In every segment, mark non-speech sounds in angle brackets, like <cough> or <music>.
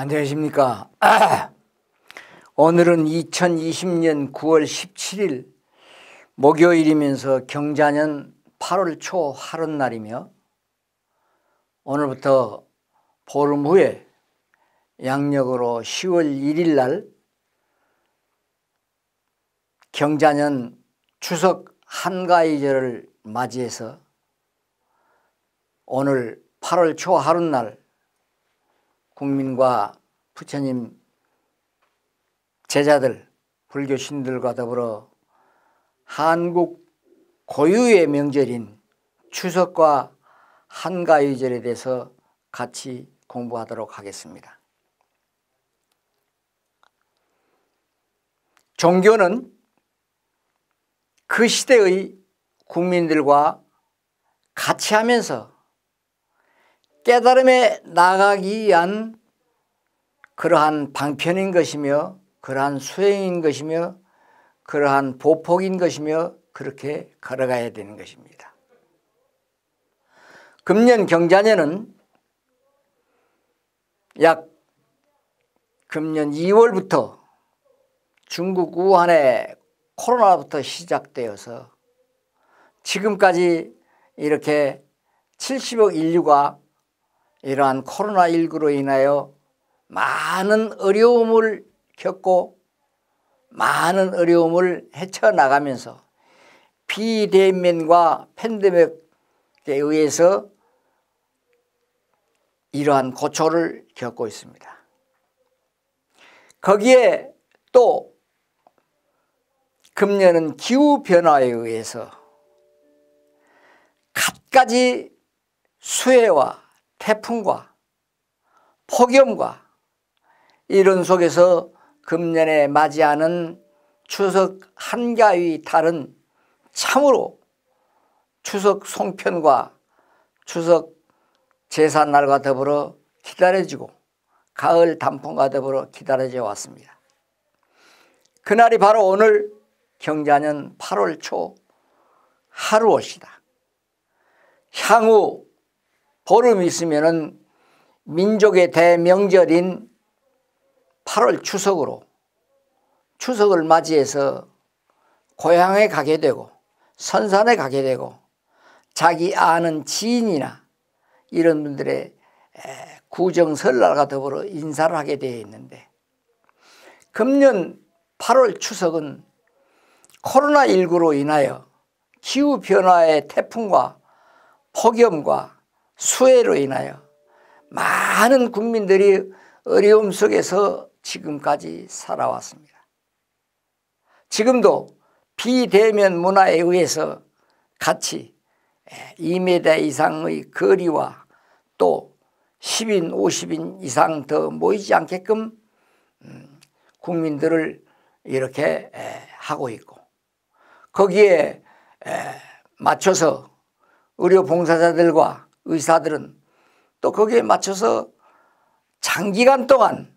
안녕하십니까. 아! <clears throat> 오늘은 2020년 9월 17일 목요일이면서 경자년 8월 초하루날이며 오늘부터 보름 후에 양력으로 10월 1일 날 경자년 추석 한가위절을 맞이해서 오늘 8월 초하루날 국민과 부처님 제자들 불교 신들과 더불어 한국 고유의 명절인 추석과 한가위절에 대해서 같이 공부하도록 하겠습니다. 종교는 그 시대의 국민들과 같이 하면서 깨달음에 나가기 위한 그러한 방편인 것이며 그러한 수행인 것이며 그러한 보폭인 것이며 그렇게 걸어가야 되는 것입니다. 금년 경자년은 약 금년 2월부터 중국 우한의 코로나부터 시작되어서 지금까지 이렇게 70억 인류가 이러한 코로나19로 인하여 많은 어려움을 겪고 많은 어려움을 헤쳐나가면서 비대면과 팬데믹에 의해서 이러한 고초를 겪고 있습니다. 거기에 또 금년은 기후변화에 의해서 갖가지 수해와 태풍과 폭염과 이런 속에서 금년에 맞이하는 추석 한가위 달은 참으로 추석 송편과 추석 제삿날과 더불어 기다려지고 가을 단풍과 더불어 기다려져 왔습니다. 그날이 바로 오늘 경자년 8월 초 하루옷이다. 향후 보름 있으면은 민족의 대명절인 8월 추석으로 추석을 맞이해서 고향에 가게 되고 선산에 가게 되고 자기 아는 지인이나 이런 분들의 구정 설날과 더불어 인사를 하게 되어 있는데 금년 8월 추석은 코로나19로 인하여 기후변화의 태풍과 폭염과 수해로 인하여 많은 국민들이 어려움 속에서 지금까지 살아왔습니다. 지금도 비대면 문화에 의해서 같이 2m 예, 이상의 거리와 또 10인 50인 이상 더 모이지 않게끔 음, 국민들을 이렇게 예, 하고 있고 거기에 예, 맞춰서 의료 봉사자들과 의사들은 또 거기에 맞춰서 장기간 동안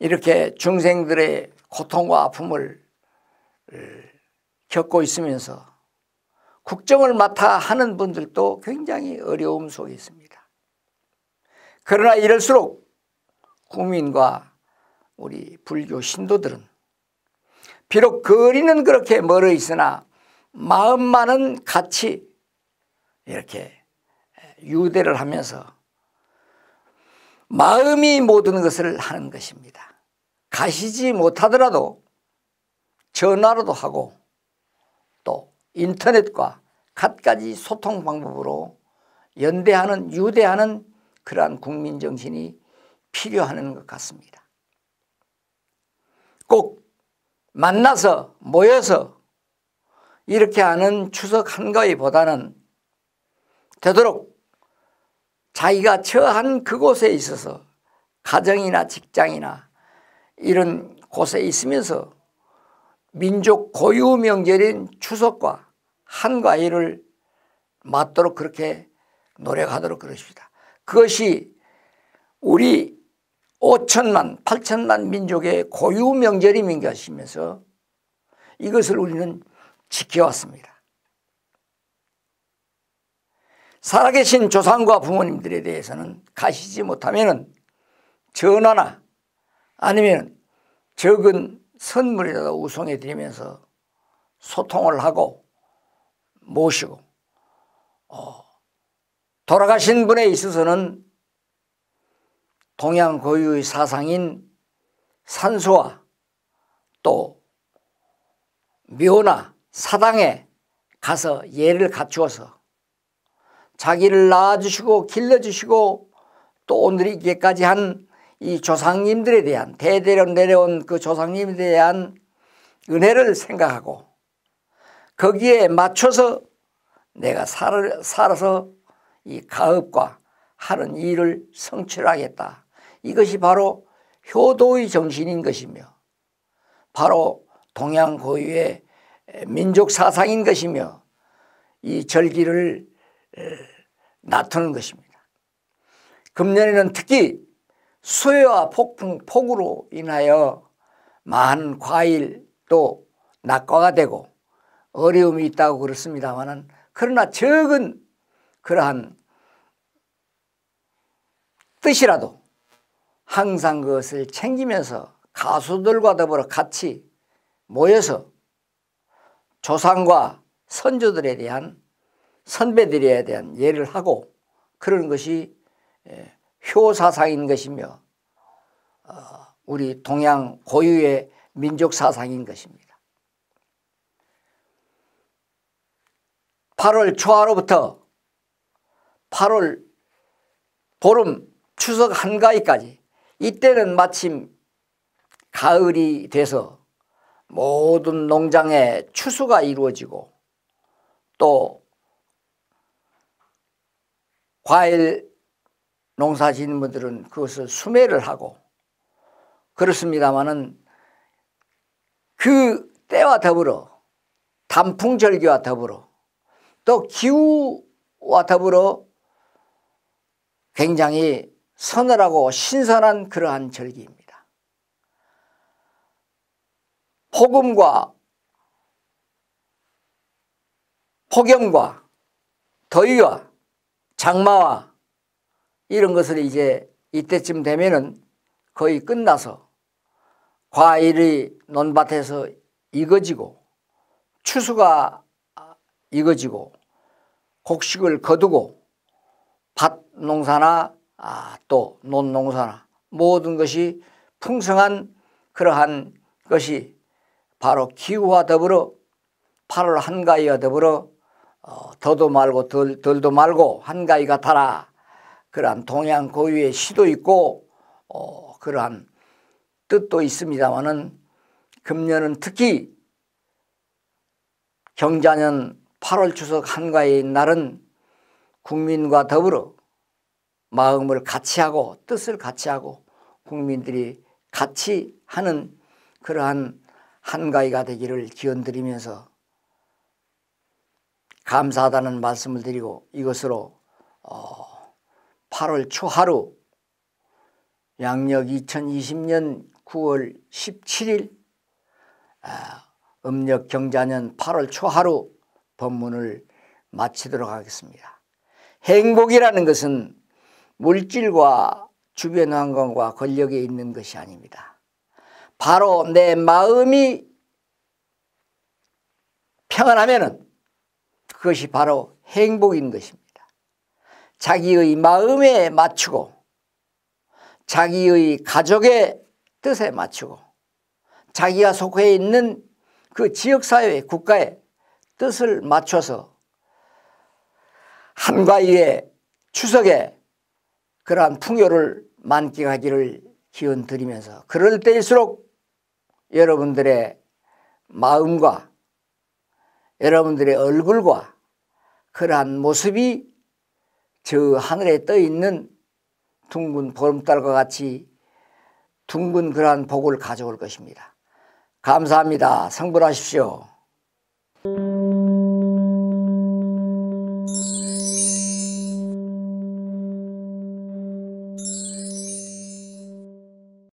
이렇게 중생들의 고통과 아픔을 겪고 있으면서 국정을 맡아 하는 분들도 굉장히 어려움 속에 있습니다. 그러나 이럴수록 국민과 우리 불교 신도들은 비록 거리는 그렇게 멀어 있으나 마음만은 같이 이렇게 유대를 하면서 마음이 모든 것을 하는 것입니다. 가시지 못하더라도 전화로도 하고 또 인터넷과 갖가지 소통 방법으로 연대하는 유대하는 그러한 국민 정신이 필요하는 것 같습니다. 꼭 만나서 모여서 이렇게 하는 추석 한가위보다는 되도록 자기가 처한 그곳에 있어서 가정이나 직장이나 이런 곳에 있으면서 민족 고유 명절인 추석과 한과일을 맞도록 그렇게 노력하도록 그러십니다. 그것이 우리 5천만 8천만 민족의 고유 명절임인 것이면서 이것을 우리는 지켜왔습니다. 살아계신 조상과 부모님들에 대해서는 가시지 못하면 전화나 아니면 적은 선물이라도 우송해 드리면서 소통을 하고 모시고 어, 돌아가신 분에 있어서는 동양 고유의 사상인 산수와 또 묘나 사당에 가서 예를 갖추어서 자기를 낳아주시고 길러주시고 또 오늘 이기까지 한 이 조상님들에 대한 대대로 내려온 그 조상님에 대한 은혜를 생각하고 거기에 맞춰서 내가 살아, 살아서 이 가업과 하는 일을 성취하겠다. 이것이 바로 효도의 정신인 것이며 바로 동양 고유의 민족 사상인 것이며 이 절기를 나타나는 것입니다. 금년에는 특히 수요와 폭풍, 폭우로 인하여 많은 과일 또 낙과가 되고 어려움이 있다고 그렇습니다만은 그러나 적은 그러한 뜻이라도 항상 그것을 챙기면서 가수들과 더불어 같이 모여서 조상과 선조들에 대한 선배들에 대한 예를 하고 그런 것이 효사상인 것이며 어, 우리 동양 고유의 민족 사상인 것입니다. 8월 초하로부터 8월 보름 추석 한가위까지 이때는 마침 가을이 돼서 모든 농장에 추수가 이루어지고 또 과일 농사 짓는 분들은 그것을 수매를 하고 그렇습니다마는 그 때와 더불어 단풍절기와 더불어 또 기후와 더불어 굉장히 서늘하고 신선한 그러한 절기입니다. 폭음과 폭염과 더위와 장마와 이런 것을 이제 이때쯤 되면은 거의 끝나서 과일이 논밭에서 익어지고 추수가 익어지고 곡식을 거두고 밭 농사나 아, 또논 농사나 모든 것이 풍성한 그러한 것이 바로 기후와 더불어 8월 한가위와 더불어 어, 더도 말고 덜, 덜도 말고 한가위 같아라 그러한 동양 고유의 시도 있고 어, 그러한 뜻도 있습니다만은 금년은 특히 경자년 8월 추석 한가위인 날은 국민과 더불어 마음을 같이 하고 뜻을 같이 하고 국민들이 같이 하는 그러한 한가위가 되기를 기원드리면서 감사하다는 말씀을 드리고 이것으로 8월 어, 초하루 양력 2020년 9월 17일 음력 경자년 8월 초하루 법문을 마치도록 하겠습니다. 행복이라는 것은 물질과 주변 환경과 권력에 있는 것이 아닙니다. 바로 내 마음이 평안하면은 그것이 바로 행복인 것입니다. 자기의 마음에 맞추고 자기의 가족의 뜻에 맞추고 자기가 속해 있는 그 지역사회 국가의 뜻을 맞춰서 한가위의 추석에 그러한 풍요를 만끽하기를 기원 드리면서 그럴 때일수록 여러분들의 마음과 여러분들의 얼굴과 그러한 모습이 저 하늘에 떠 있는 둥근 보름달과 같이 둥근 그러한 복을 가져올 것입니다. 감사합니다. 성불하십시오.